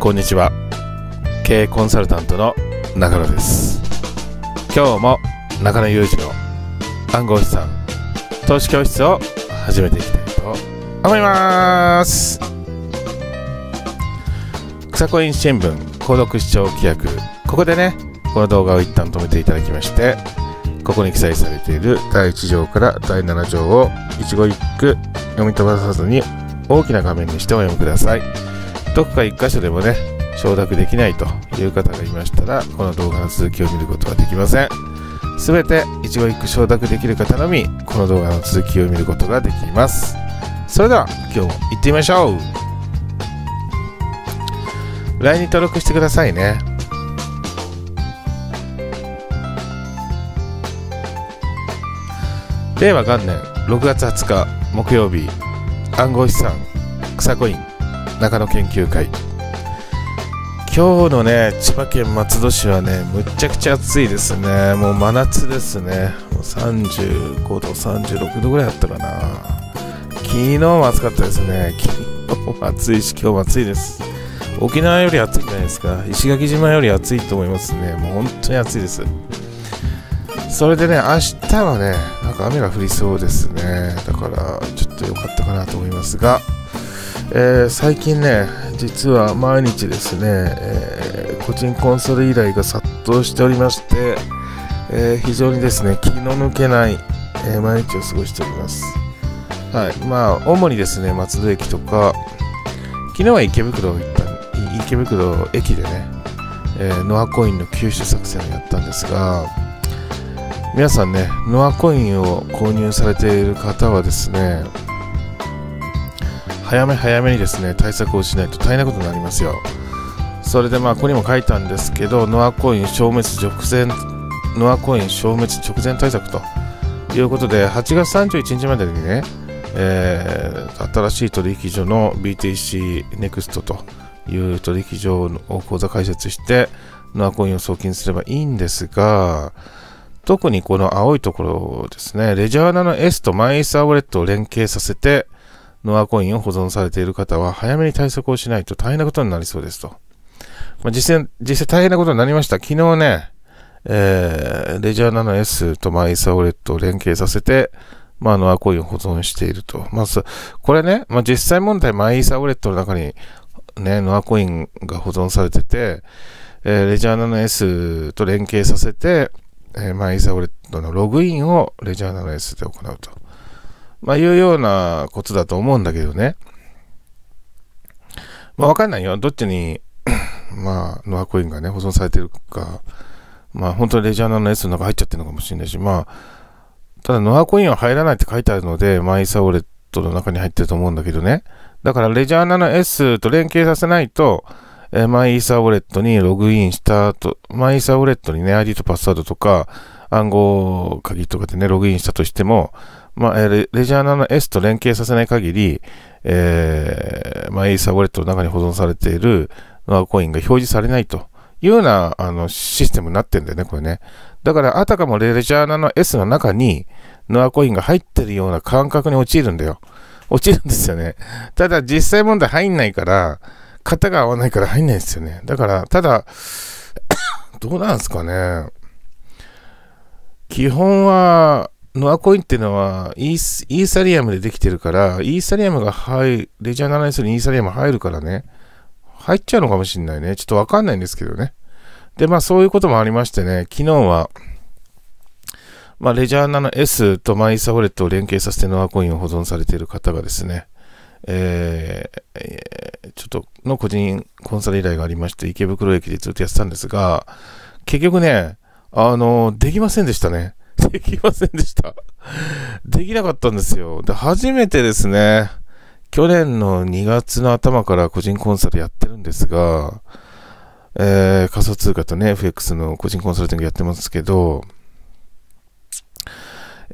こんにちは経営コンサルタントの中野です今日も中野裕二の暗号資産投資教室を始めていきたいと思います草コイン新聞購読視聴規約ここでねこの動画を一旦止めていただきましてここに記載されている第1条から第7条を一語一句読み飛ばさずに大きな画面にしてお読みください。どこか1箇所でもね承諾できないという方がいましたらこの動画の続きを見ることはできませんすべて一語一句承諾できる方のみこの動画の続きを見ることができますそれでは今日も行ってみましょう LINE に登録してくださいね令和元年6月20日木曜日暗号資産草コイン中野研究会今日のね千葉県松戸市はねむっちゃくちゃ暑いですねもう真夏ですね35度36度ぐらいあったかな昨日も暑かったですね昨日も暑いし今日も暑いです沖縄より暑いんじゃないですか石垣島より暑いと思いますねもう本当に暑いですそれでね、明日はね、なんか雨が降りそうですね。だから、ちょっと良かったかなと思いますが、えー、最近ね実は毎日ですね、えー、個人コンサル依頼が殺到しておりまして、えー、非常にですね気の抜けない、え毎日を過ごしておりますはいまあ主にですね松戸駅とか昨日は池袋行った池袋駅でね、えノアコインの吸収作戦をやったんですが皆さんねノアコインを購入されている方はですね早め早めにですね対策をしないと大変なことになりますよそれでまあここにも書いたんですけどノアコイン消滅直前ノアコイン消滅直前対策ということで8月31日までにね、えー、新しい取引所の BTC NEXT という取引所を口座開設してノアコインを送金すればいいんですが特にこの青いところですねレジャーナの S とマイサーウォレットを連携させてノアコインを保存されている方は、早めに対策をしないと大変なことになりそうですと。まあ、実際、実際大変なことになりました。昨日ね、えー、レジャーナノ S とマイサウレットを連携させて、まあ、ノアコインを保存していると。まず、これね、まあ、実際問題、マイサウレットの中に、ね、ノアコインが保存されてて、えー、レジャーナノ S と連携させて、えー、マイサウレットのログインをレジャーナノ S で行うと。まあ、いうようなことだと思うんだけどね。まあ、わかんないよ。どっちに、まあ、ノアコインがね、保存されてるか、まあ、本当にレジャーナの S の中入っちゃってるのかもしれないし、まあ、ただ、ノアコインは入らないって書いてあるので、マイサウォレットの中に入ってると思うんだけどね。だから、レジャーナの S と連携させないと、えー、マイーサーウォレットにログインした後、マイーサーウォレットにね、ID とパスワードとか、暗号鍵とかでね、ログインしたとしても、まあ、レジャーナの S と連携させない限り、えー、まあ、エイサーウォレットの中に保存されているノアコインが表示されないというようなあのシステムになってんだよね、これね。だから、あたかもレジャーナの S の中にノアコインが入ってるような感覚に陥るんだよ。落ちるんですよね。ただ、実際問題入んないから、型が合わないから入んないですよね。だから、ただ、どうなんですかね。基本は、ノアコインっていうのはイー、イーサリアムでできてるから、イーサリアムが入る、レジャー7にするイーサリアム入るからね、入っちゃうのかもしんないね。ちょっとわかんないんですけどね。で、まあそういうこともありましてね、昨日は、まあレジャー 7S とマイサウォレットを連携させてノアコインを保存されている方がですね、えー、ちょっとの個人コンサル依頼がありまして、池袋駅でずっとやってたんですが、結局ね、あの、できませんでしたね。できませんでした。できなかったんですよ。で、初めてですね、去年の2月の頭から個人コンサルやってるんですが、えー、仮想通貨とね、FX の個人コンサルティングやってますけど、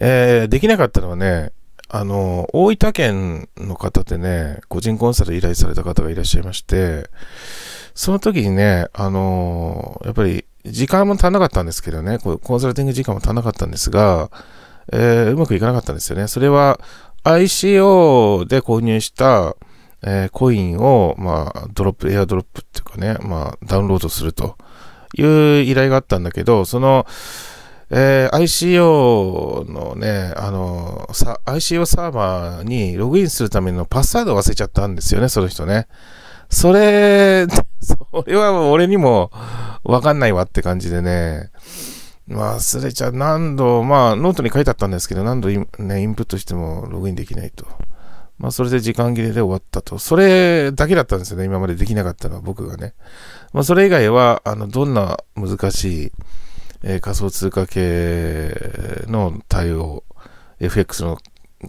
えー、できなかったのはね、あの、大分県の方でね、個人コンサル依頼された方がいらっしゃいまして、その時にね、あのやっぱり時間も足んなかったんですけどね、コンサルティング時間も足んなかったんですが、えー、うまくいかなかったんですよね。それは ICO で購入した、えー、コインを、まあ、ドロップ、エアドロップっていうかね、まあ、ダウンロードするという依頼があったんだけど、その、えー、ICO のね、あの、ICO サーバーにログインするためのパスワードを忘れちゃったんですよね、その人ね。それ、それは俺にもわかんないわって感じでね。忘れちゃう。何度、まあ、ノートに書いてあったんですけど、何度ね、インプットしてもログインできないと。まあ、それで時間切れで終わったと。それだけだったんですよね。今までできなかったのは僕がね。まあ、それ以外は、あの、どんな難しい、えー、仮想通貨系の対応、FX の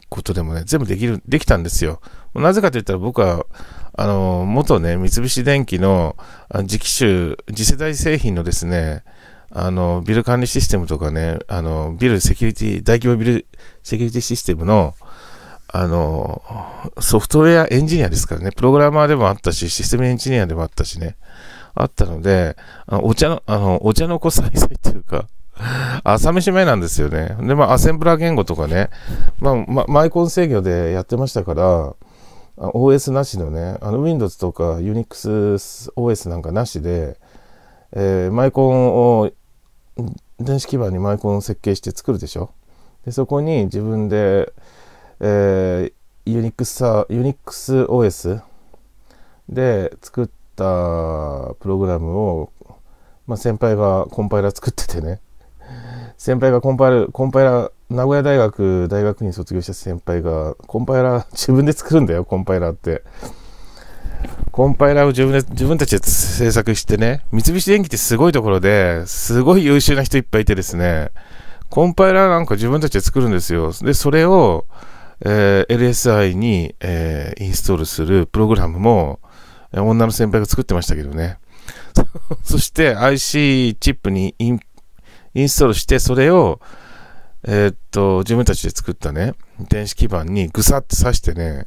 ことでもね、全部できる、できたんですよ。なぜかと言ったら僕は、あの、元ね、三菱電機の次期種、次世代製品のですね、あの、ビル管理システムとかね、あの、ビルセキュリティ、大規模ビルセキュリティシステムの、あの、ソフトウェアエンジニアですからね、プログラマーでもあったし、システムエンジニアでもあったしね、あったので、あのお茶の、あの、お茶の子さいさいっていうか、朝飯前なんですよね。で、まあ、アセンブラー言語とかね、まあ、まマイコン制御でやってましたから、OS なしのね、あの Windows とか UnixOS なんかなしで、えー、マイコンを、電子基板にマイコンを設計して作るでしょ。でそこに自分で、えー、UnixOS で作ったプログラムを、まあ、先輩がコンパイラ作っててね、先輩がコンパイル、コンパイラ名古屋大学大学院卒業した先輩がコンパイラー 自分で作るんだよコンパイラーってコンパイラーを自分で自分たちで制作してね三菱電機ってすごいところですごい優秀な人いっぱいいてですねコンパイラーなんか自分たちで作るんですよでそれを、えー、LSI に、えー、インストールするプログラムも女の先輩が作ってましたけどね そして IC チップにインインストールしてそれをえー、っと、自分たちで作ったね、電子基板にぐさって刺してね、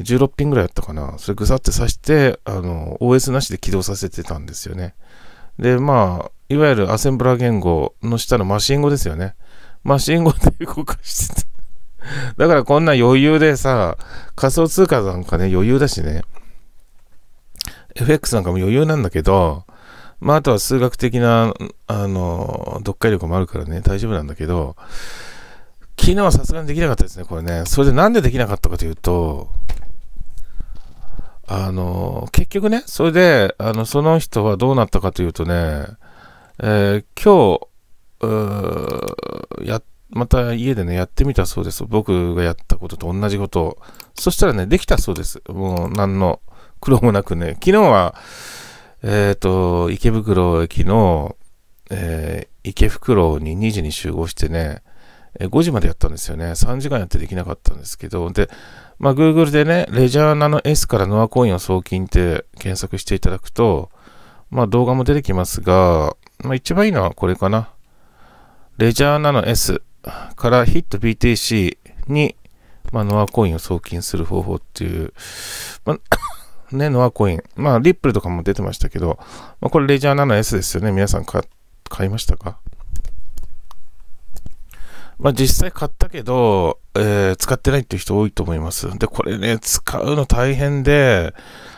16ピンぐらいやったかな。それぐさって刺して、あの、OS なしで起動させてたんですよね。で、まあ、いわゆるアセンブラー言語の下のマシン語ですよね。マシン語で動かしてた。だからこんな余裕でさ、仮想通貨なんかね、余裕だしね、FX なんかも余裕なんだけど、まあ、あとは数学的な、あの、読解力もあるからね、大丈夫なんだけど、昨日はさすがにできなかったですね、これね。それでなんでできなかったかというと、あの、結局ね、それで、あの、その人はどうなったかというとね、えー、今日、や、また家でね、やってみたそうです。僕がやったことと同じことを。そしたらね、できたそうです。もう、何の苦労もなくね。昨日は、えっ、ー、と、池袋駅の、えー、池袋に2時に集合してね、5時までやったんですよね。3時間やってできなかったんですけど、で、まあ、Google でね、レジャーナの S からノアコインを送金って検索していただくと、まあ、動画も出てきますが、まあ、一番いいのはこれかな。レジャーナの S からヒット BTC に、まあ、ノアコインを送金する方法っていう、まあね、ノアコイン。まあ、リップルとかも出てましたけど、まあ、これレジャー 7S ですよね。皆さん買いましたかまあ、実際買ったけど、えー、使ってないっていう人多いと思います。で、これね、使うの大変で、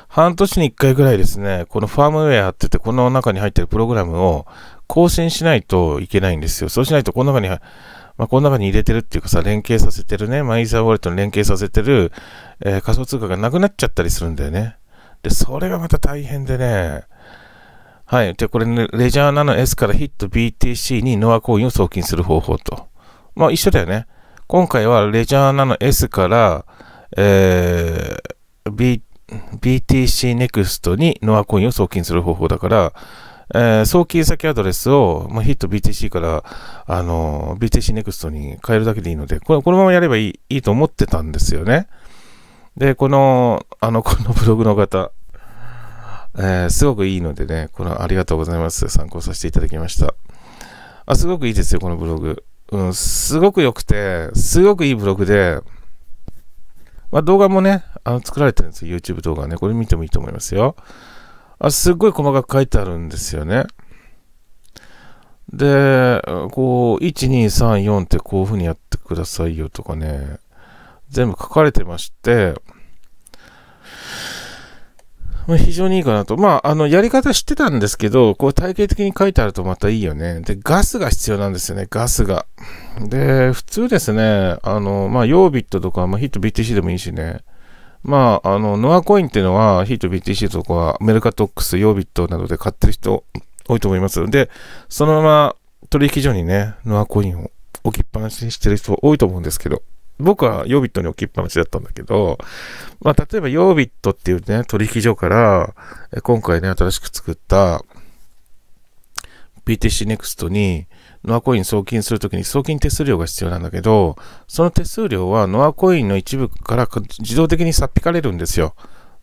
半年に1回ぐらいですね、このファームウェアってって、この中に入ってるプログラムを更新しないといけないんですよ。そうしないと、この中に、まあ、この中に入れてるっていうかさ、連携させてるね、マイザーウォレットに連携させてる、えー、仮想通貨がなくなっちゃったりするんだよね。で、それがまた大変でね。はい。で、これね、レジャーナの S からヒット BTC にノアコインを送金する方法と。まあ一緒だよね。今回はレジャーナの S から、えー、B、BTC Next にノアコインを送金する方法だから、えー、送金先アドレスを、まあ、ヒット BTC から、あのー、BTC Next に変えるだけでいいので、これ、このままやればいい、いいと思ってたんですよね。で、この、あの、このブログの方、えー、すごくいいのでね、これはありがとうございます。参考させていただきました。あ、すごくいいですよ、このブログ。うん、すごく良くて、すごくいいブログで、まあ、動画もね、あの作られてるんですよ。YouTube 動画ね。これ見てもいいと思いますよ。あ、すっごい細かく書いてあるんですよね。で、こう、1、2、3、4ってこういう風にやってくださいよとかね、全部書かれてまして、非常にいいかなと。まあ、あの、やり方知ってたんですけど、こう体系的に書いてあるとまたいいよね。で、ガスが必要なんですよね、ガスが。で、普通ですね、あの、まあ、ヨービットとか、まあ、ヒット BTC でもいいしね。まあ、あの、ノアコインっていうのは、ヒート BTC とか、メルカトックス、ヨービットなどで買ってる人多いと思います。で、そのまま取引所にね、ノアコインを置きっぱなしにしてる人多いと思うんですけど、僕はヨービットに置きっぱなしだったんだけど、まあ、例えばヨービットっていうね、取引所から、今回ね、新しく作った BTC Next に、ノアコイン送金するときに送金手数料が必要なんだけど、その手数料はノアコインの一部から自動的にさっ引かれるんですよ。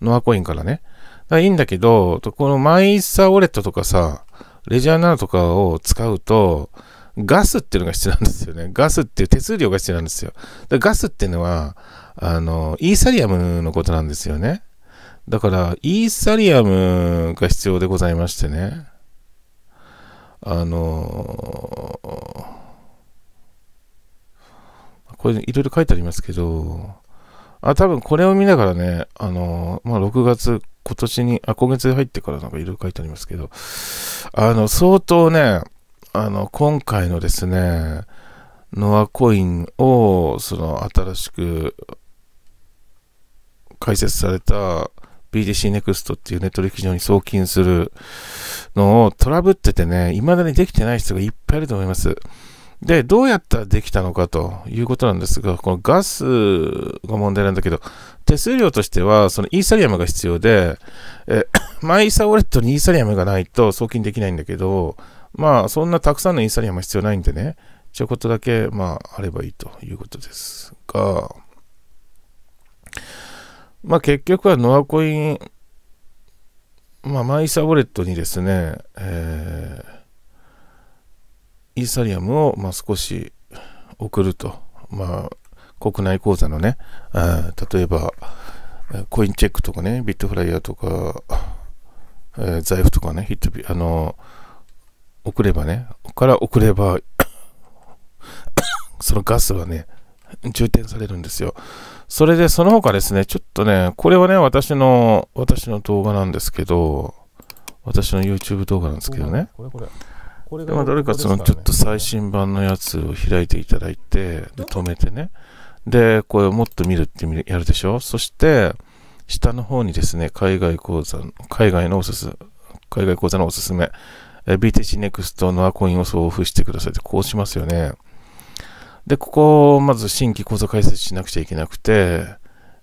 ノアコインからね。だからいいんだけど、このマイサーウォレットとかさ、レジャーナーとかを使うと、ガスっていうのが必要なんですよね。ガスっていう手数料が必要なんですよ。でガスっていうのは、あの、イーサリアムのことなんですよね。だから、イーサリアムが必要でございましてね。あのこれいろいろ書いてありますけど、あ、多分これを見ながらね、あのまあ、6月、今年に、あ、今月入ってからなんかいろいろ書いてありますけど、あの、相当ね、あの、今回のですね、ノアコインを、その、新しく開設された BDC NEXT っていうネット歴上に送金するのをトラブっててね、未だにできてない人がいっぱいいると思います。で、どうやったらできたのかということなんですが、このガスが問題なんだけど、手数料としては、そのイーサリアムが必要で、え、マイサウォレットにイーサリアムがないと送金できないんだけど、まあ、そんなたくさんのインスタリアムは必要ないんでね、ちょこっとだけ、まあ、あればいいということですが、まあ、結局はノアコイン、まあ、マイサウォレットにですね、えー、イーサリアムを、まあ、少し送ると、まあ、国内口座のね、例えば、コインチェックとかね、ビットフライヤーとか、えー、財布とかね、ヒットビ、あのー送ればね、から送れば そのガスはね、充填されるんですよ。それで、その他ですね、ちょっとね、これはね、私の、私の動画なんですけど、私の YouTube 動画なんですけどね。これこれこれどれかそのちょっと最新版のやつを開いていただいて、で止めてね。で、これをもっと見るってやるでしょそして、下の方にですね、海外講座、海外のおすす海外講座のおすすめ BTC Next のアコインを送付してくださいってこうしますよね。で、ここをまず新規口座開設しなくちゃいけなくて、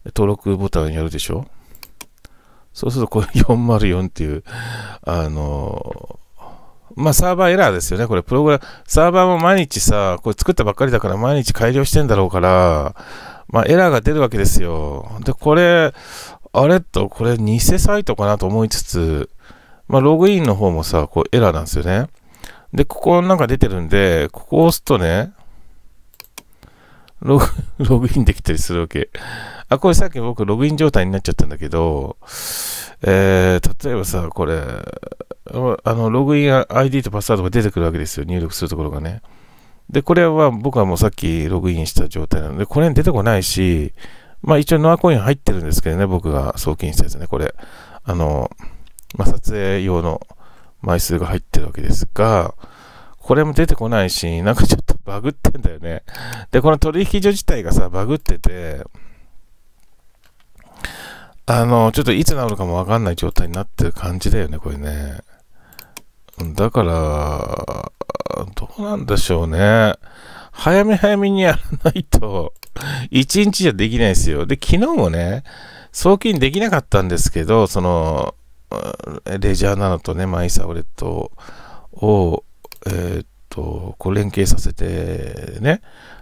登録ボタンやるでしょそうするとこれ404っていう、あの、まあサーバーエラーですよね。これプログラム、サーバーも毎日さ、これ作ったばっかりだから毎日改良してんだろうから、まあエラーが出るわけですよ。で、これ、あれと、これ偽サイトかなと思いつつ、まあ、ログインの方もさ、こうエラーなんですよね。で、ここなんか出てるんで、ここを押すとね、ログ、ログインできたりするわけ。あ、これさっき僕ログイン状態になっちゃったんだけど、えー、例えばさ、これ、あの、ログイン ID とパスワードが出てくるわけですよ。入力するところがね。で、これは僕はもうさっきログインした状態なので、これ出てこないし、まあ一応ノアコイン入ってるんですけどね、僕が送金したやつね、これ。あの、まあ、撮影用の枚数が入ってるわけですが、これも出てこないし、なんかちょっとバグってんだよね。で、この取引所自体がさ、バグってて、あの、ちょっといつ治るかもわかんない状態になってる感じだよね、これね。だから、どうなんでしょうね。早め早めにやらないと、一日じゃできないですよ。で、昨日もね、送金できなかったんですけど、その、レジャーなのとね、マイサウレットを、えー、っと、こう連携させてね、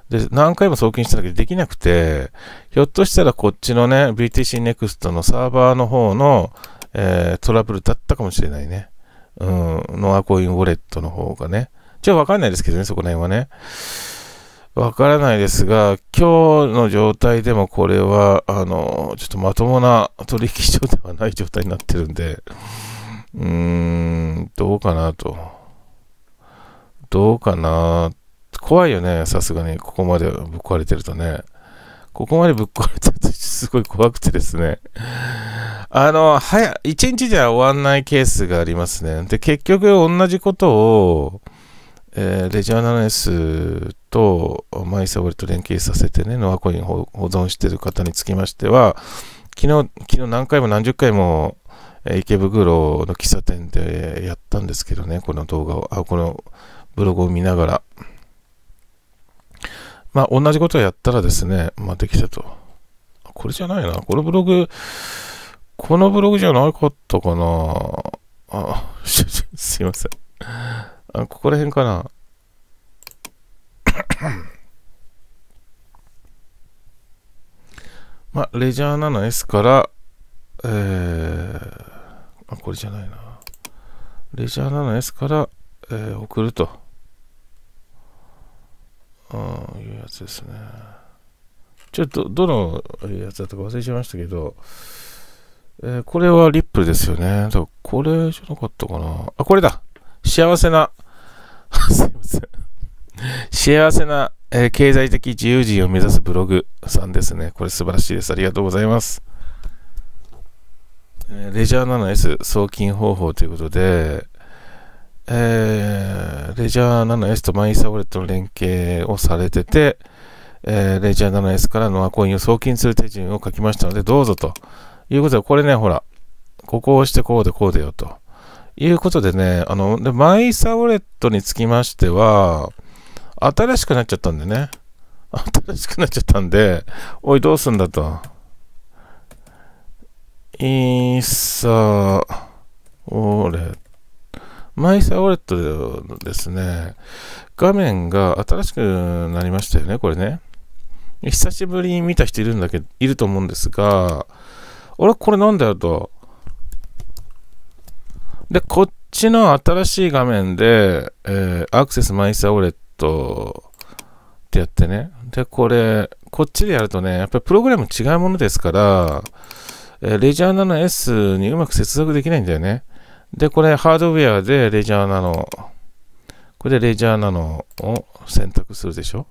で、何回も送金しただけでできなくて、ひょっとしたらこっちのね、BTC Next のサーバーの方の、えー、トラブルだったかもしれないね。うん、ノアコインウォレットの方がね。ちょっとわかんないですけどね、そこら辺はね。わからないですが、今日の状態でもこれは、あの、ちょっとまともな取引所ではない状態になってるんで、うーん、どうかなと。どうかな。怖いよね、さすがに、ここまでぶっ壊れてるとね。ここまでぶっ壊れてると、すごい怖くてですね。あの、早、一日じゃ終わんないケースがありますね。で、結局同じことを、えー、レジャーナネスとマイサウェルと連携させてね、ノアコイン保存している方につきましては、昨日、昨日何回も何十回も、えー、池袋の喫茶店でやったんですけどね、この動画を、あ、このブログを見ながら。まあ、同じことをやったらですね、まあ、できたと。これじゃないな。このブログ、このブログじゃなかったかな。あ、すいません。あ、ここら辺かな。まあ、レジャー 7S から、えー、あ、これじゃないな。レジャー 7S から、えー、送ると。うん、いうやつですね。ちょっと、どのやつだったか忘れちゃいましたけど、えー、これはリップルですよね。これじゃなかったかな。あ、これだ幸せな、すいません。幸せな、えー、経済的自由人を目指すブログさんですね。これ素晴らしいです。ありがとうございます。えー、レジャー7 S 送金方法ということで、えー、レジャー 7S とマイサウォレットの連携をされてて、えー、レジャー 7S からのアコインを送金する手順を書きましたので、どうぞということで、これね、ほら、ここを押してこうでこうでよと。いうことでね、あの、でマイサウレットにつきましては、新しくなっちゃったんでね。新しくなっちゃったんで、おい、どうすんだと。インサオレット。マイサウレットですね、画面が新しくなりましたよね、これね。久しぶりに見た人いるんだけど、いると思うんですが、あれこれなんだよと。で、こっちの新しい画面で、えー、アクセスマイサウレットってやってね。で、これ、こっちでやるとね、やっぱりプログラム違うものですから、えー、レジャーナの S にうまく接続できないんだよね。で、これハードウェアでレジャーナの、これでレジャーナのを選択するでしょ。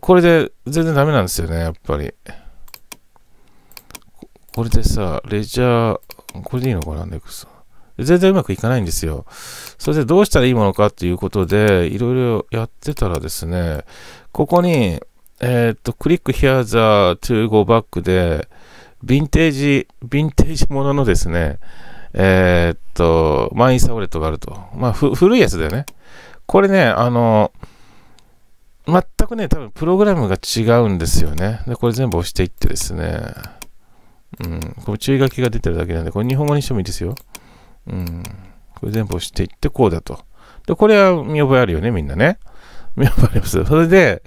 これで全然ダメなんですよね、やっぱり。これでさ、レジャー、これでいいのかな、ネクスト。全然うまくいかないんですよ。それでどうしたらいいものかっていうことで、いろいろやってたらですね、ここに、えー、っと、クリック Here the to go back で、ヴィンテージ、ヴィンテージもののですね、えー、っと、マインサウレットがあると。まあ、古いやつだよね。これね、あの、全くね、多分プログラムが違うんですよね。で、これ全部押していってですね。うん、これ注意書きが出てるだけなんで、これ日本語にしてもいいですよ。うん。これ全部押していってこうだと。で、これは見覚えあるよね、みんなね。見覚えあります。それで、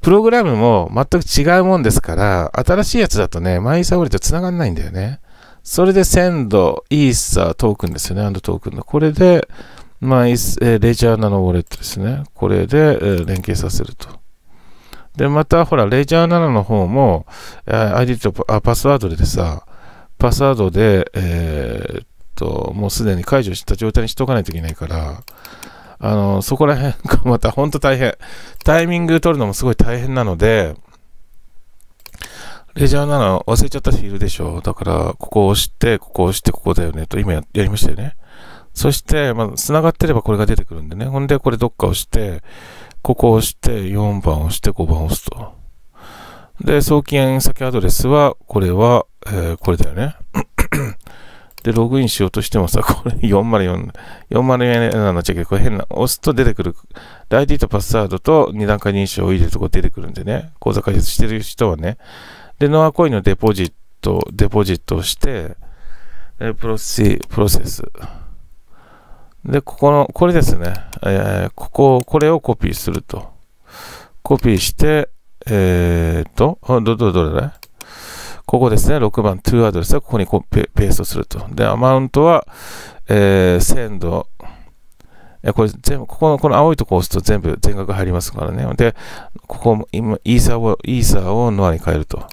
プログラムも全く違うもんですから、新しいやつだとね、マイサウリと繋がんないんだよね。それで、センド、イーサー、トークンですよね、アンドトークンの。これで、まあ、レジャーナノウォレットですね。これで、連携させると。で、また、ほら、レジャー7の方も、ID とパスワードでさ、パスワードで、えー、と、もうすでに解除した状態にしとかないといけないから、あの、そこら辺が また本当大変。タイミング取るのもすごい大変なので、レジャーなの忘れちゃった人いるでしょ。だから、ここを押して、ここを押して、ここだよねと、今やりましたよね。そして、まあ、繋がってればこれが出てくるんでね。ほんで、これどっか押して、ここを押して、4番押して、5番押すと。で、送金先アドレスは、これは、えー、これだよね。で、ログインしようとしてもさ、これ404、404になっちゃうけど、これ変な、押すと出てくる、ID とパスワードと二段階認証を入れるとこ出てくるんでね、口座開設してる人はね、で、ノアコインのデポジット、デポジットをして、え、プロセプロセス。で、ここの、これですね、えー、ここ、これをコピーすると。コピーして、えー、っと、ど、ど、どれだいここですね、6番、トゥーアドレスはここにこうペーストすると。で、アマウントは、えー、鮮度、えこれ全部、ここの、この青いとこ押すと全部全額入りますからね。で、ここも今、イーサを、イーサーをノアに変えると。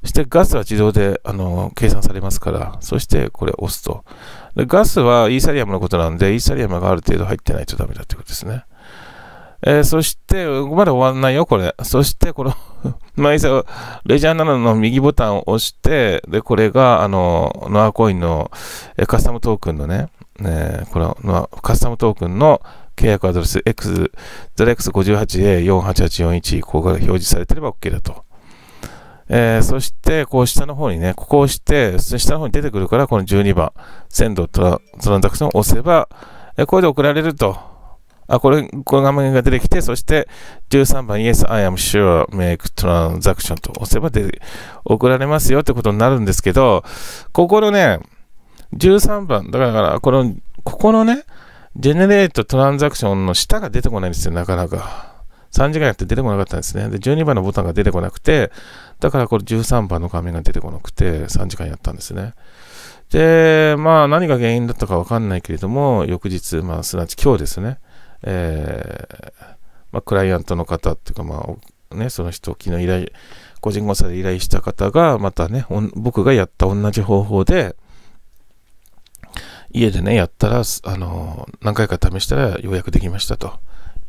そしてガスは自動で、あの、計算されますから、そしてこれ押すと。でガスはイーサリアムのことなんで、イーサリアムがある程度入ってないとダメだということですね。えー、そして、まだ終わんないよ、これ。そして、この まあ、いざ、レジャー7の右ボタンを押して、で、これが、あの、ノアコインのカスタムトークンのね、えこれはカスタムトークンの契約アドレス X、0x58A488414、ここが表示されてれば OK だと。えー、そして、こう下の方にね、ここを押して、下の方に出てくるから、この12番、センドトランザクションを押せば、えこれで送られると。あこれ、この画面が出てきて、そして13番 Yes, I am sure make transaction と押せばで送られますよってことになるんですけど、ここのね、13番、だからこの、ここのね、ジェネレートトランザクションの下が出てこないんですよ、なかなか。3時間やって出てこなかったんですね。で、12番のボタンが出てこなくて、だからこれ13番の画面が出てこなくて、3時間やったんですね。で、まあ何が原因だったかわかんないけれども、翌日、まあすなわち今日ですね。えー、まあ、クライアントの方っていうか、まあ、ね、その人、昨日依頼、個人誤差で依頼した方が、またね、僕がやった同じ方法で、家でね、やったら、あの、何回か試したらようやくできましたと。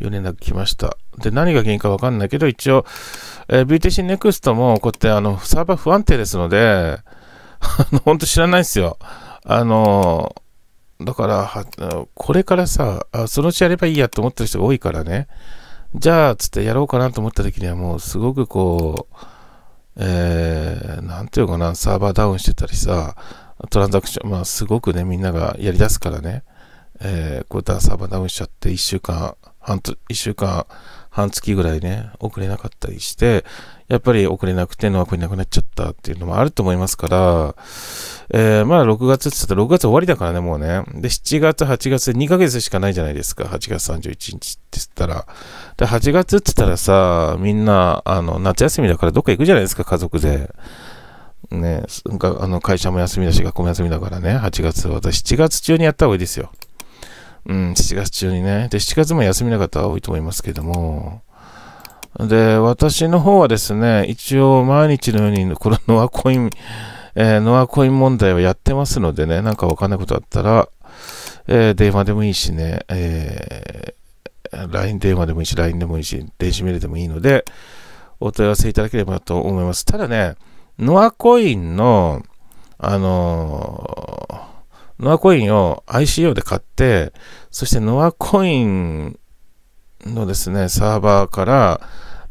いう連絡来ました。で、何が原因かわかんないけど、一応、えー、BTC NEXT も、こうやって、あの、サーバー不安定ですので、あの、ほんと知らないですよ。あの、だから、これからさ、そのうちやればいいやと思ってる人が多いからね、じゃあ、つってやろうかなと思った時には、もうすごくこう、えー、なんていうかな、サーバーダウンしてたりさ、トランザクション、まあ、すごくね、みんながやりだすからね、えー、こうたサーバーダウンしちゃって、1週間、半1週間、半月ぐらいね、遅れなかったりして、やっぱり送れなくて、の枠にいなくなっちゃったっていうのもあると思いますから、えー、まだ6月って言ったら6月終わりだからね、もうね。で、7月、8月、2ヶ月しかないじゃないですか。8月31日って言ったら。で、8月って言ったらさ、みんな、あの、夏休みだからどっか行くじゃないですか、家族で。ね、あの会社も休みだし、学校も休みだからね、8月は。私、7月中にやった方がいいですよ。うん、7月中にね。で、7月も休みなかった方が多いと思いますけども、で、私の方はですね、一応毎日のようにこのノアコイン、えー、ノアコイン問題をやってますのでね、なんかわかんないことあったら、えー、電話でもいいしね、えー、LINE 電話でもいいし、LINE でもいいし、電子メールでもいいので、お問い合わせいただければと思います。ただね、ノアコインの、あのー、ノアコインを ICO で買って、そしてノアコインのですね、サーバーから、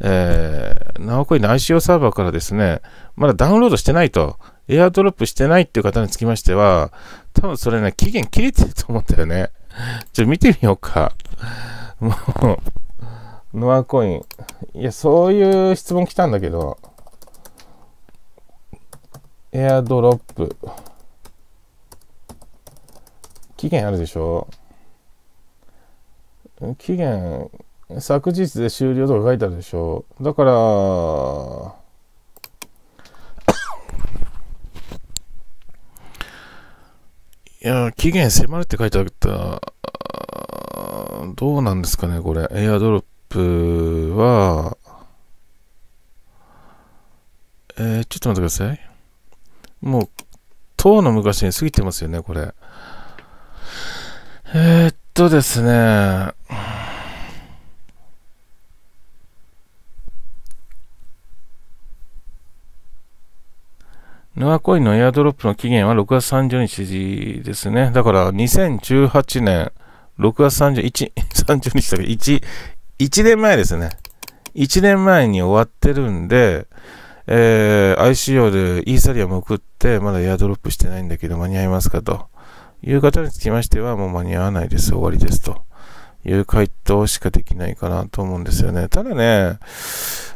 えー、なおこい内 c 用サーバーからですね、まだダウンロードしてないと、エアドロップしてないっていう方につきましては、多分それね、期限切れてると思ったよね。ちょ、見てみようか。もう、ノアコイン。いや、そういう質問来たんだけど、エアドロップ。期限あるでしょ期限昨日で終了とか書いてあるでしょだからいや期限迫るって書いてあったどうなんですかねこれエアドロップはえー、ちょっと待ってくださいもううの昔に過ぎてますよねこれえー、っとですねノアコインのエアドロップの期限は6月30日ですね。だから2018年6月31 30 日だけ1、1年前ですね。1年前に終わってるんで、えー、ICO でイーサリアム送って、まだエアドロップしてないんだけど間に合いますかという方につきましては、もう間に合わないです、終わりですという回答しかできないかなと思うんですよね。ただね、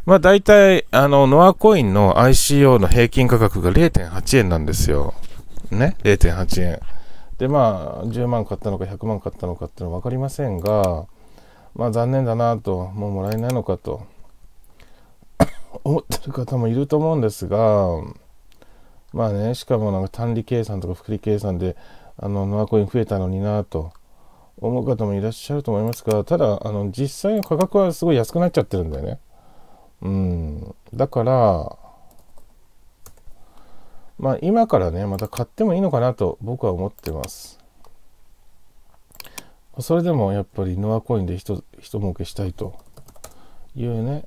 まあ大体、あの、ノアコインの ICO の平均価格が0.8円なんですよ。ね、0.8円。で、まあ、10万買ったのか100万買ったのかっていうのは分かりませんが、まあ残念だなと、もうもらえないのかと、思ってる方もいると思うんですが、まあね、しかもなんか単利計算とか複利計算で、あの、ノアコイン増えたのになと。思う方もいらっしゃると思いますがただあの実際の価格はすごい安くなっちゃってるんだよねうん、だから、まあ今からね、また買ってもいいのかなと僕は思ってます。それでもやっぱりノアコインで一儲けしたいというね。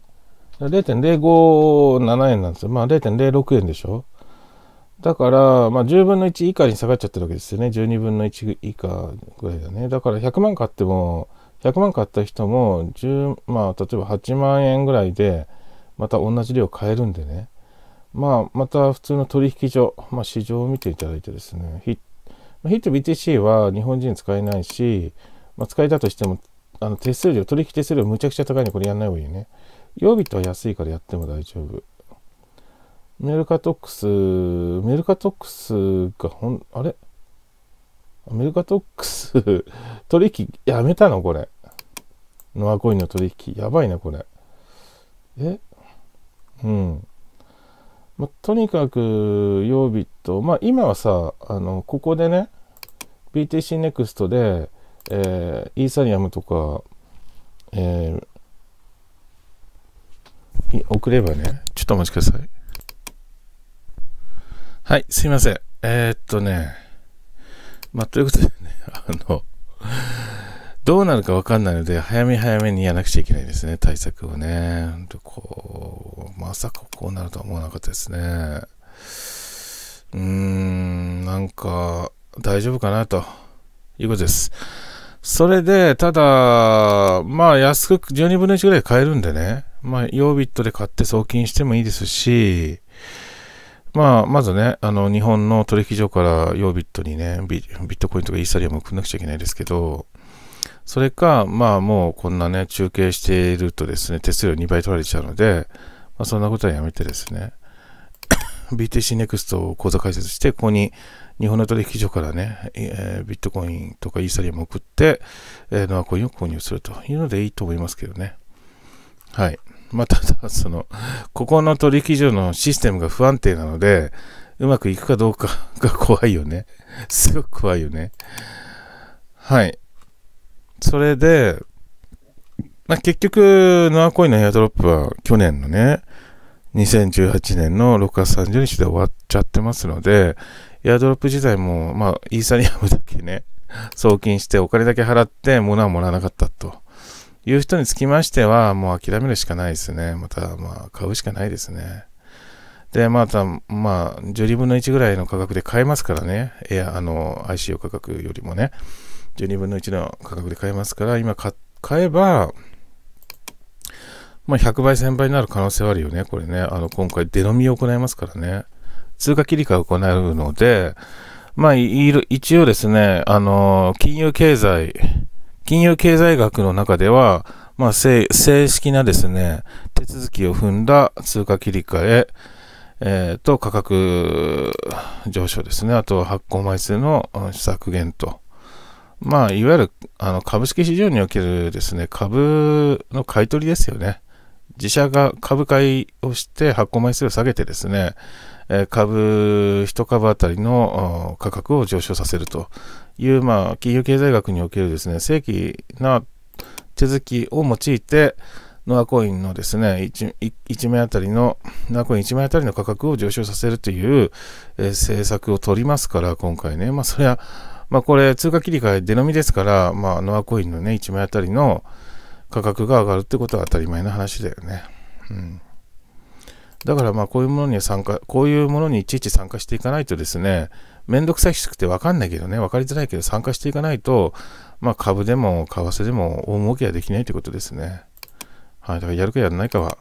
0.057円なんですよ。まあ0.06円でしょ。だから、まあ10分の1以下に下がっちゃってるわけですよね。12分の1以下ぐらいだね。だから100万買っても、100万買った人も、10まあ例えば8万円ぐらいで、また同じ量買えるんでね、まあ、また普通の取引所、まあ、市場を見ていただいてですね、ヒット BTC は日本人使えないし、まあ、使えたとしても、あの手数料、取引手数料むちゃくちゃ高いんでこれやんない方がいいね。曜日とは安いからやっても大丈夫。メルカトックス、メルカトックスがほん、あれメルカトックス取引やめたのこれ。ノアコインの取引。やばいな、これ。えうん。まとにかく、曜日と、まあ、今はさ、あの、ここでね、BTC Next で、えー、イーサリアムとか、えー、送ればね、ちょっとお待ちください。はい、すいません。えー、っとね、まあ、ということでね、あの、どうなるかわかんないので、早め早めにやらなくちゃいけないですね、対策をね。ほんとこう、まさかこうなるとは思わなかったですね。うーん、なんか、大丈夫かなということです。それで、ただ、まあ、安く、12分の1ぐらい買えるんでね、まあ、ビットで買って送金してもいいですし、まあ、まずね、あの、日本の取引所から、ヨービットにねビ、ビットコインとかイーサリアム送んなくちゃいけないですけど、それか、まあもうこんなね、中継しているとですね、手数料2倍取られちゃうので、まあそんなことはやめてですね、BTC Next を口座開設して、ここに日本の取引所からね、えー、ビットコインとかイーサリアム送って、えー、ノアコインを購入するというのでいいと思いますけどね。はい。まあ、ただ、その、ここの取引所のシステムが不安定なので、うまくいくかどうかが怖いよね。すごく怖いよね。はい。それで、まあ、結局、ノアコインのヘアドロップは去年のね、2018年の6月30日で終わっちゃってますので、エアドロップ自体も、まあ、イーサリアムだけね、送金してお金だけ払って物はもらわなかったという人につきましては、もう諦めるしかないですね。また、まあ、買うしかないですね。で、また、まあ、12分の1ぐらいの価格で買えますからね。エア、あの、ICO 価格よりもね。12分の1の価格で買えますから、今買えば、まあ、100倍、1000倍になる可能性はあるよね。これね、あの、今回、出のみを行いますからね。通貨切り替えを行うので、まあ、一応ですね、あの、金融経済、金融経済学の中では、まあ、正式なですね、手続きを踏んだ通貨切り替え、えー、と価格上昇ですね、あとは発行枚数の削減と。まあ、いわゆるあの株式市場におけるですね、株の買い取りですよね。自社が株買いをして発行枚数を下げてですね、株1株当たりの価格を上昇させるという、まあ、経済学におけるですね、正規な手続きを用いて、ノアコインのですね、1, 枚当あたりの、ノアコイン1たりの価格を上昇させるという、政策を取りますから、今回ね、まあそれはまあ、これ、通貨切り替え、出のみですから、まあ、ノアコインのね、1枚あたりの価格が上がるってことは当たり前の話だよね。うん。だから、まあ、こういうものに参加、こういうものにいちいち参加していかないとですね、めんどくさいくてわかんないけどね、わかりづらいけど、参加していかないと、まあ、株でも、為替でも、大儲けはできないってことですね。はい。だから、やるかやらないかは、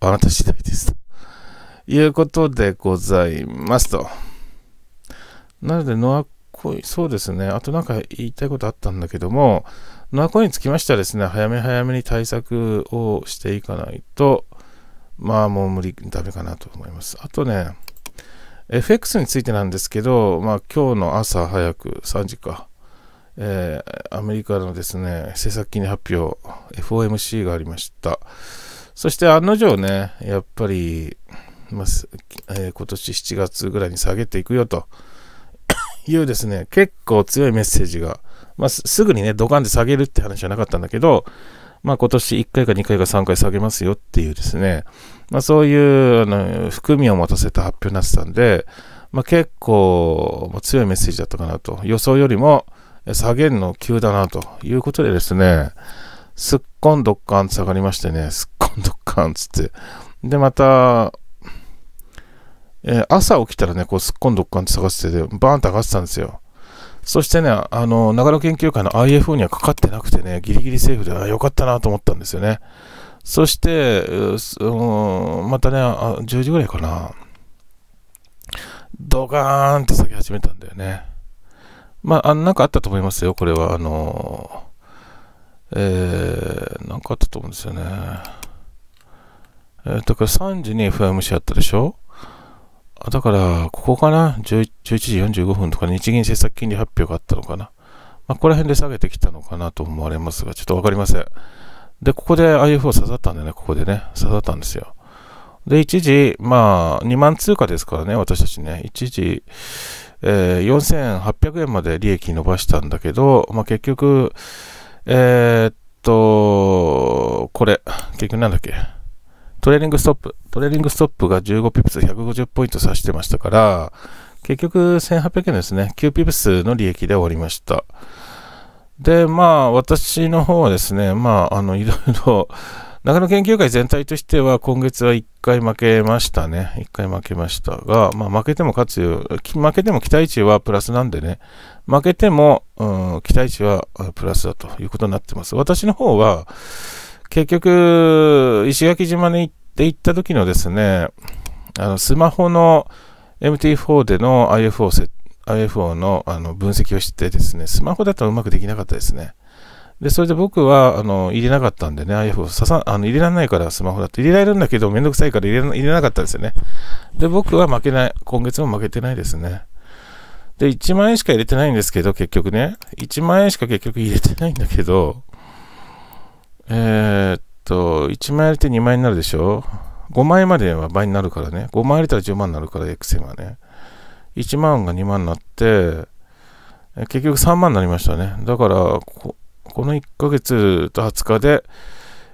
あなた次第です。ということでございますと。なので、ノアこそうですね。あとなんか言いたいことあったんだけども、ナコにつきましてはですね、早め早めに対策をしていかないと、まあもう無理、ダメかなと思います。あとね、FX についてなんですけど、まあ今日の朝早く3時か、えー、アメリカのですね、政策金利発表、FOMC がありました。そして案の定ね、やっぱり、まあえー、今年7月ぐらいに下げていくよと。いうですね、結構強いメッセージが、まあ、すぐにね、ドカンで下げるって話じゃなかったんだけど、まあ、今年1回か2回か3回下げますよっていうですね、まあ、そういうあの含みを持たせた発表になってたんで、まあ、結構強いメッセージだったかなと。予想よりも下げるの急だなということでですね、すっこんどっかん下がりましてね、すっこんどっかんつって。で、またえー、朝起きたらね、こうすっこんどっかんって探してて、バーンって上がってたんですよ。そしてね、あの、長野研究会の IFO にはかかってなくてね、ギリギリセーフで、あ、よかったなと思ったんですよね。そして、うん、またねあ、10時ぐらいかな、ドカーンって咲き始めたんだよね。まあ、あなんかあったと思いますよ、これは。あのえー、なんかあったと思うんですよね。えー、だから3時に FM しあったでしょだから、ここかな 11, 時45分とか日銀政策金利発表があったのかな。まあ、ここら辺で下げてきたのかなと思われますが、ちょっとわかりません。で、ここで IFO 刺さったんだよね、ここでね。刺さったんですよ。で、一時、まあ、2万通貨ですからね、私たちね。一時、えー、4800円まで利益伸ばしたんだけど、まあ、結局、えー、っと、これ、結局なんだっけ。トレーリングストップ、トレーリングストップが15ピプス150ポイント指してましたから、結局1800円ですね、9ピプスの利益で終わりました。で、まあ、私の方はですね、まあ、あの、いろいろ、長野研究会全体としては今月は1回負けましたね。1回負けましたが、まあ、負けても勝つ、よ。負けても期待値はプラスなんでね、負けても、うん、期待値はプラスだということになってます。私の方は、結局、石垣島に行って行った時のですね、あのスマホの MT4 での IFO, IFO のあの分析をしてですね、スマホだとうまくできなかったですね。で、それで僕は、あの、入れなかったんでね、IFO ささ、あの、入れられないからスマホだって入れられるんだけど、めんどくさいから入れ入れなかったんですよね。で、僕は負けない。今月も負けてないですね。で、1万円しか入れてないんですけど、結局ね。1万円しか結局入れてないんだけど、えー、っと、1枚入れて2枚になるでしょ ?5 枚までは倍になるからね。5枚入れたら10万になるから、XM はね。1万が2万になって、結局3万になりましたね。だから、この1ヶ月と20日で、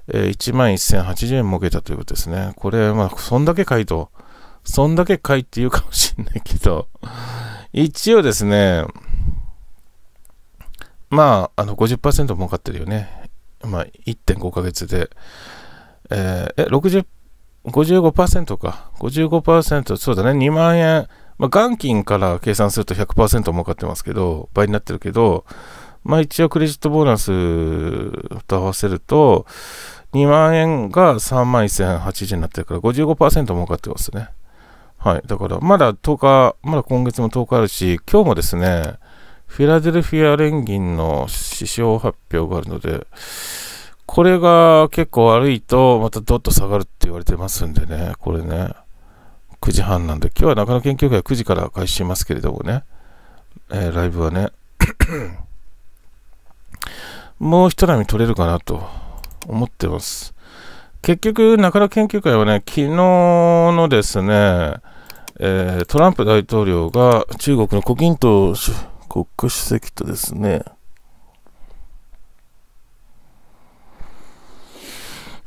え1万1080円儲けたということですね。これ、まあ、そんだけ買いと、そんだけ買いって言うかもしんないけど、一応ですね、まあ、あの50%儲かってるよね。まあ、1.5ヶ月で、えー、60、55%か。55%、そうだね、2万円。まあ、元金から計算すると100%儲かってますけど、倍になってるけど、まあ一応クレジットボーナスと合わせると、2万円が3万1080になってるから55%儲かってますね。はい。だからまだ10日、まだ今月も10日あるし、今日もですね、フィラデルフィア連銀の指標発表があるので、これが結構悪いと、またどっと下がるって言われてますんでね、これね、9時半なんで、今日は中野研究会は9時から開始しますけれどもね、えー、ライブはね、もう一波取れるかなと思ってます。結局、中野研究会はね、昨日のですね、えー、トランプ大統領が中国の胡錦涛国家主席とですね、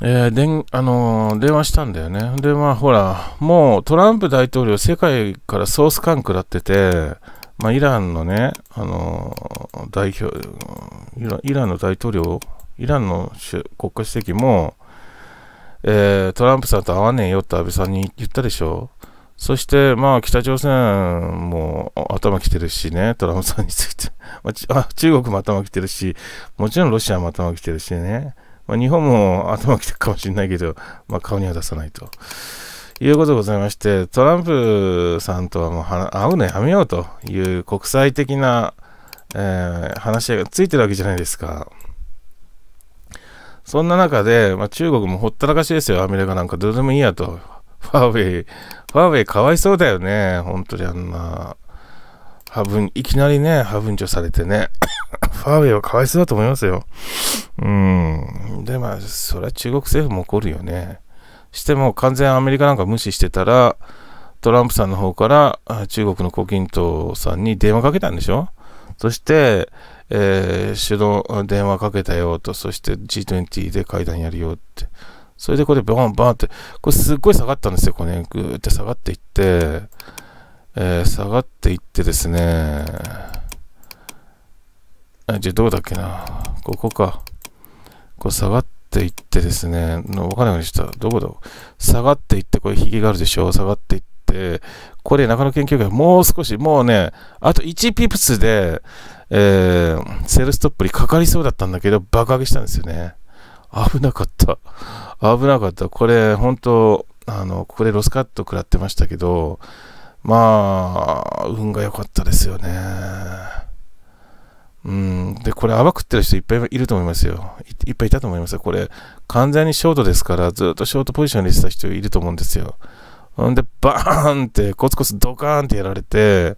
えー、あのー、電話したんだよね。で、まあ、ほら、もうトランプ大統領、世界からソース感食らってて、まあ、イランのね、あのー、代表イランの大統領、イランの国家主席も、えー、トランプさんと会わねえよって安倍さんに言ったでしょ。そして、まあ、北朝鮮も頭きてるしね、トランプさんについて。まあ、中国も頭きてるし、もちろんロシアも頭きてるしね。まあ、日本も頭きてるかもしれないけど、まあ、顔には出さないと。いうことでございまして、トランプさんとはもう会うのやめようという国際的な、えー、話し合いがついてるわけじゃないですか。そんな中で、まあ、中国もほったらかしですよ、アメリカなんかどうでもいいやと。ファーウェイ、ファーウェイかわいそうだよね。本当にあんな、ハブン、いきなりね、ハブンチョされてね。ファーウェイはかわいそうだと思いますよ。うん。で、まあ、それは中国政府も怒るよね。しても完全アメリカなんか無視してたら、トランプさんの方から中国の胡錦涛さんに電話かけたんでしょそして、えー、首脳電話かけたよと、そして G20 で会談やるよって。それでこれバンバンって、これすっごい下がったんですよ。これね、ぐーって下がっていって、えー、下がっていってですね、あじゃあどうだっけな。ここか。こう下がっていってですね、のわかんないようにした。どこだ下がっていって、これひげがあるでしょ下がっていって、これ中野研究会もう少し、もうね、あと1ピプスで、えー、セールストップにかかりそうだったんだけど、爆上げしたんですよね。危なかった。危なかった。これ、本当あの、ここでロスカット食らってましたけど、まあ、運が良かったですよね。うん。で、これ、泡食ってる人いっぱいいると思いますよ。いっぱいいたと思いますよ。これ、完全にショートですから、ずっとショートポジションにしてた人いると思うんですよ。ほんで、バーンって、コツコツドカーンってやられて、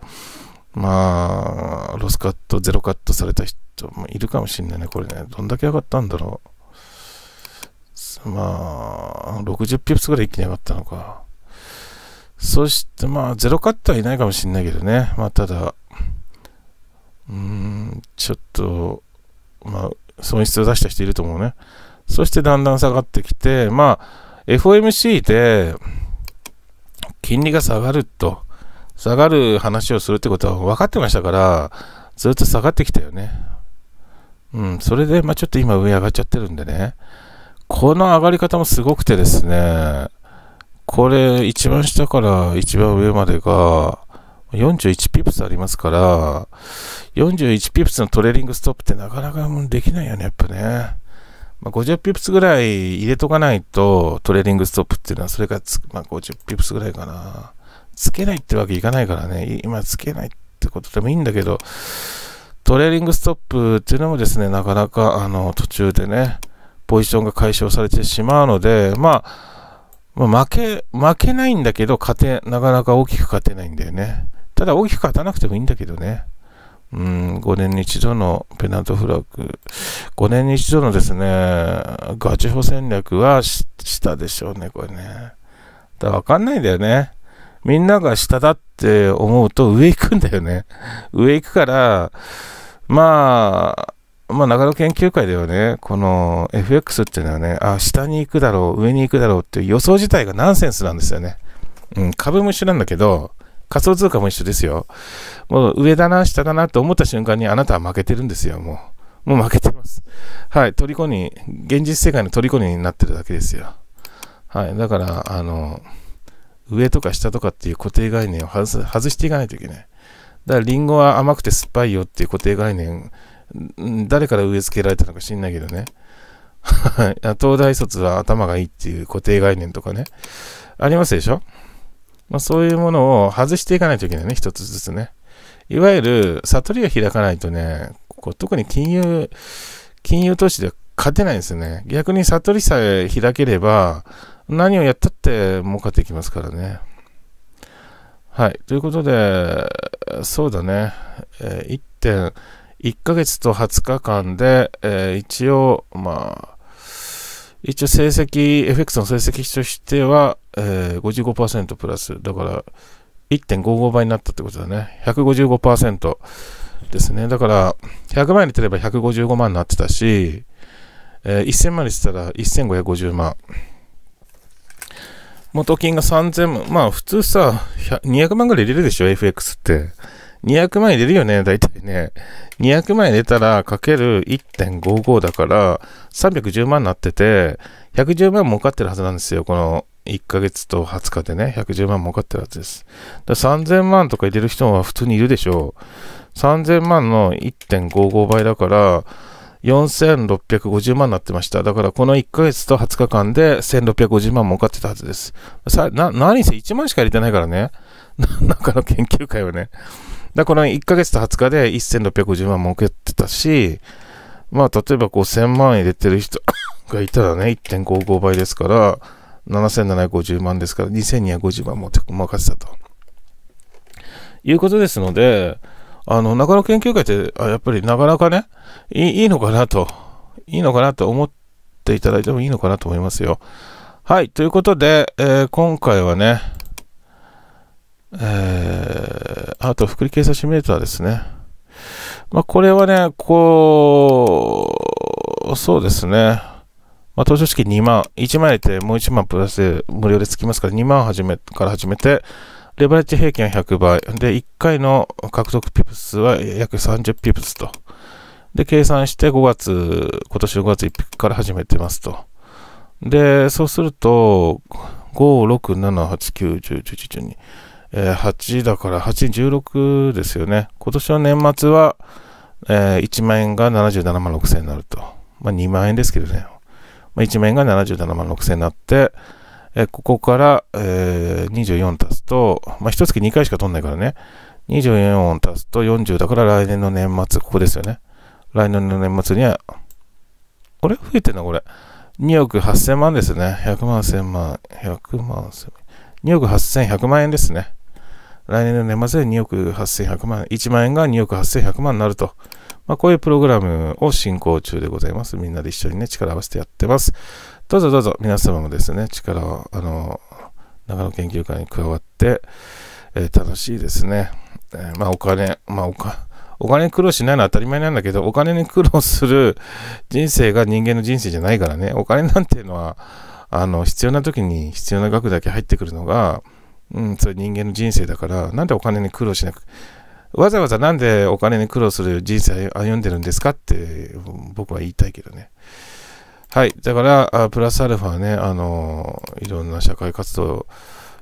まあ、ロスカット、ゼロカットされた人もいるかもしんないね、これね。どんだけ上がったんだろう。まあ、60ピップスぐらい一気に上がったのか。そして、まあ、ゼロ勝っトはいないかもしれないけどね。まあ、ただ、うん、ちょっと、まあ、損失を出した人いると思うね。そしてだんだん下がってきて、まあ、FOMC で、金利が下がると、下がる話をするってことは分かってましたから、ずっと下がってきたよね。うん、それで、まあちょっと今上上がっちゃってるんでね。この上がり方もすごくてですね、これ一番下から一番上までが41ピプスありますから、41ピプスのトレーリングストップってなかなかできないよね、やっぱね。まあ、50ピプスぐらい入れとかないとトレーリングストップっていうのは、それがつ、まあ、50ピプスぐらいかな。つけないってわけいかないからね、今つけないってことでもいいんだけど、トレーリングストップっていうのもですね、なかなかあの途中でね、ポジションが解消されてしまうので、まあ、まあ、負け、負けないんだけど、勝て、なかなか大きく勝てないんだよね。ただ大きく勝たなくてもいいんだけどね。うん、5年に一度のペナントフラッグ、5年に一度のですね、ガチホ戦略は下でしょうね、これね。だから分かんないんだよね。みんなが下だって思うと上行くんだよね。上行くから、まあ、まあ、長野研究会ではね、この FX っていうのはね、あ、下に行くだろう、上に行くだろうっていう予想自体がナンセンスなんですよね。うん、株も一緒なんだけど、仮想通貨も一緒ですよ。もう上だな、下だなと思った瞬間にあなたは負けてるんですよ、もう。もう負けてます。はい、虜に、現実世界の虜になってるだけですよ。はい、だから、あの、上とか下とかっていう固定概念を外していかないといけない。だから、リンゴは甘くて酸っぱいよっていう固定概念、誰から植え付けられたのか知んないけどね。東大卒は頭がいいっていう固定概念とかね。ありますでしょ、まあ、そういうものを外していかないといけないね、一つずつね。いわゆる悟りを開かないとね、ここ特に金融、金融投資で勝てないんですよね。逆に悟りさえ開ければ、何をやったって儲かってきますからね。はい。ということで、そうだね。えー、1点。1ヶ月と20日間で、えー、一応、まあ、一応成績、FX の成績としては、えー、55%プラス。だから、1.55倍になったってことだね。155%ですね。だから、100万円にれれば155万になってたし、えー、1000万にしたら1550万。元金が3000万。まあ普通さ、200万ぐらい入れるでしょ、FX って。200万円入れるよね、大体ね。200万円入れたら、かける1.55だから、310万になってて、110万儲かってるはずなんですよ。この1ヶ月と20日でね、110万儲かってるはずです。だ3000万とか入れる人は普通にいるでしょう。3000万の1.55倍だから、4650万になってました。だからこの1ヶ月と20日間で1650万儲かってたはずです。さ、な、何せ1万しか入れてないからね。なんかの研究会はね。だから1ヶ月と20日で1650万儲けてたし、まあ例えば5000万入れてる人 がいたらね、1.55倍ですから、7750万ですから2250万も儲かったと。いうことですので、あの、長野研究会ってあ、やっぱりなかなかね、いいのかなと、いいのかなと思っていただいてもいいのかなと思いますよ。はい、ということで、えー、今回はね、えー、あと、福利警察シミュレーターですね。まあ、これはね、こう、そうですね。まあ、投資資2万、1万入れて、もう1万プラスで無料でつきますから、2万始めから始めて、レバレッジ平均は100倍。で、1回の獲得ピプスは約30ピプスと。で、計算して5月、今年の5月1日から始めてますと。で、そうすると、5、6、7、8、9、10、11、12。えー、8だから816ですよね。今年の年末は、えー、1万円が77万6000円になると。まあ、2万円ですけどね。まあ、1万円が77万6000円になって、えー、ここから、えー、24足すと、まあ、1月2回しか取んないからね。24を足すと40だから来年の年末、ここですよね。来年の年末には、これ増えてんのこれ。2億8000万ですね。100万1000万、100万1000万。2億8100万円ですね。来年の年末で2億8100万、1万円が2億8100万になると。まあ、こういうプログラムを進行中でございます。みんなで一緒にね、力を合わせてやってます。どうぞどうぞ、皆様もですね、力を、あの、長野研究会に加わって、えー、楽しいですね。えー、まあ、お金、まあ、お金、お金に苦労しないのは当たり前なんだけど、お金に苦労する人生が人間の人生じゃないからね、お金なんていうのは、あの、必要な時に必要な額だけ入ってくるのが、うん、それ人間の人生だから、なんでお金に苦労しなく、わざわざなんでお金に苦労する人生歩んでるんですかって僕は言いたいけどね。はい。だから、プラスアルファね、あの、いろんな社会活動を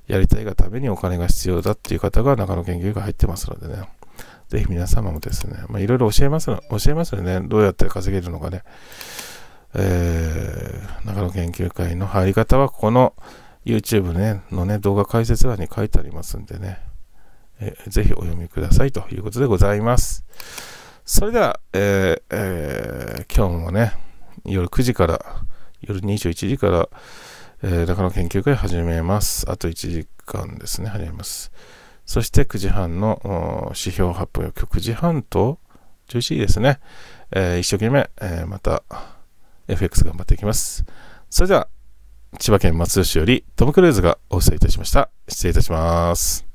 やりたいがためにお金が必要だっていう方が中野研究が入ってますのでね。ぜひ皆様もですね、まあ、いろいろ教えますの、教えますよね。どうやって稼げるのかね。えー、中野研究会の入り方は、ここの、YouTube ね、のね、動画解説欄に書いてありますんでね、えー、ぜひお読みくださいということでございます。それでは、えー、えー、今日もね、夜9時から、夜21時から、えー、中野研究会始めます。あと1時間ですね、始めます。そして9時半の指標発表、今9時半と11時ですね、えー、一生懸命、えー、また FX 頑張っていきます。それでは、千葉県松戸市よりトム・クルーズがお伝えいたしました。失礼いたします。